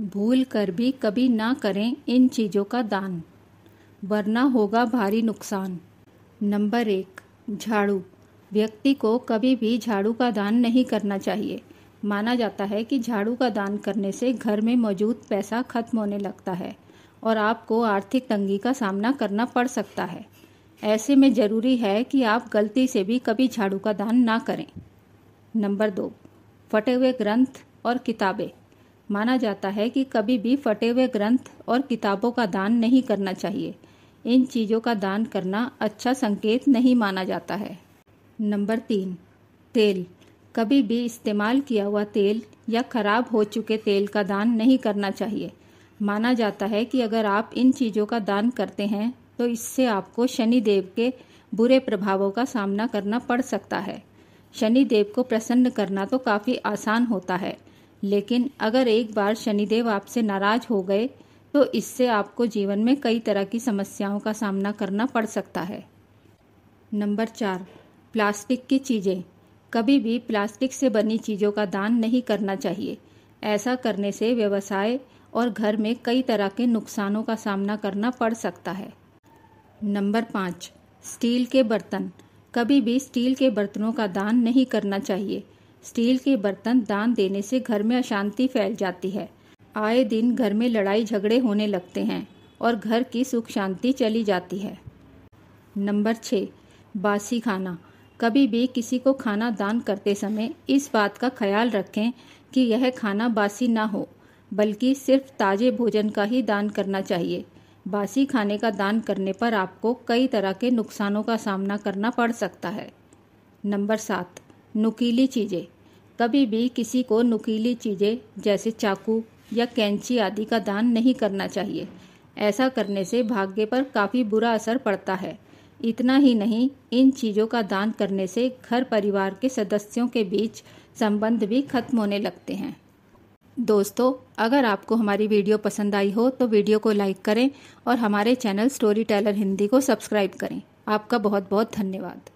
भूल कर भी कभी ना करें इन चीज़ों का दान वरना होगा भारी नुकसान नंबर एक झाड़ू व्यक्ति को कभी भी झाड़ू का दान नहीं करना चाहिए माना जाता है कि झाड़ू का दान करने से घर में मौजूद पैसा खत्म होने लगता है और आपको आर्थिक तंगी का सामना करना पड़ सकता है ऐसे में ज़रूरी है कि आप गलती से भी कभी झाड़ू का दान ना करें नंबर दो फटे हुए ग्रंथ और किताबें माना जाता है कि कभी भी फटे हुए ग्रंथ और किताबों का दान नहीं करना चाहिए इन चीज़ों का दान करना अच्छा संकेत नहीं माना जाता है नंबर तीन तेल कभी भी इस्तेमाल किया हुआ तेल या खराब हो चुके तेल का दान नहीं करना चाहिए माना जाता है कि अगर आप इन चीज़ों का दान करते हैं तो इससे आपको शनि देव के बुरे प्रभावों का सामना करना पड़ सकता है शनि देव को प्रसन्न करना तो काफ़ी आसान होता है लेकिन अगर एक बार शनिदेव आपसे नाराज हो गए तो इससे आपको जीवन में कई तरह की समस्याओं का सामना करना पड़ सकता है नंबर चार प्लास्टिक की चीज़ें कभी भी प्लास्टिक से बनी चीज़ों का दान नहीं करना चाहिए ऐसा करने से व्यवसाय और घर में कई तरह के नुकसानों का सामना करना पड़ सकता है नंबर पाँच स्टील के बर्तन कभी भी स्टील के बर्तनों का दान नहीं करना चाहिए स्टील के बर्तन दान देने से घर में अशांति फैल जाती है आए दिन घर में लड़ाई झगड़े होने लगते हैं और घर की सुख शांति चली जाती है नंबर छः बासी खाना कभी भी किसी को खाना दान करते समय इस बात का ख्याल रखें कि यह खाना बासी ना हो बल्कि सिर्फ ताज़े भोजन का ही दान करना चाहिए बासी खाने का दान करने पर आपको कई तरह के नुकसानों का सामना करना पड़ सकता है नंबर सात नुकीली चीज़ें कभी भी किसी को नुकीली चीज़ें जैसे चाकू या कैंची आदि का दान नहीं करना चाहिए ऐसा करने से भाग्य पर काफ़ी बुरा असर पड़ता है इतना ही नहीं इन चीज़ों का दान करने से घर परिवार के सदस्यों के बीच संबंध भी खत्म होने लगते हैं दोस्तों अगर आपको हमारी वीडियो पसंद आई हो तो वीडियो को लाइक करें और हमारे चैनल स्टोरी टेलर हिंदी को सब्सक्राइब करें आपका बहुत बहुत धन्यवाद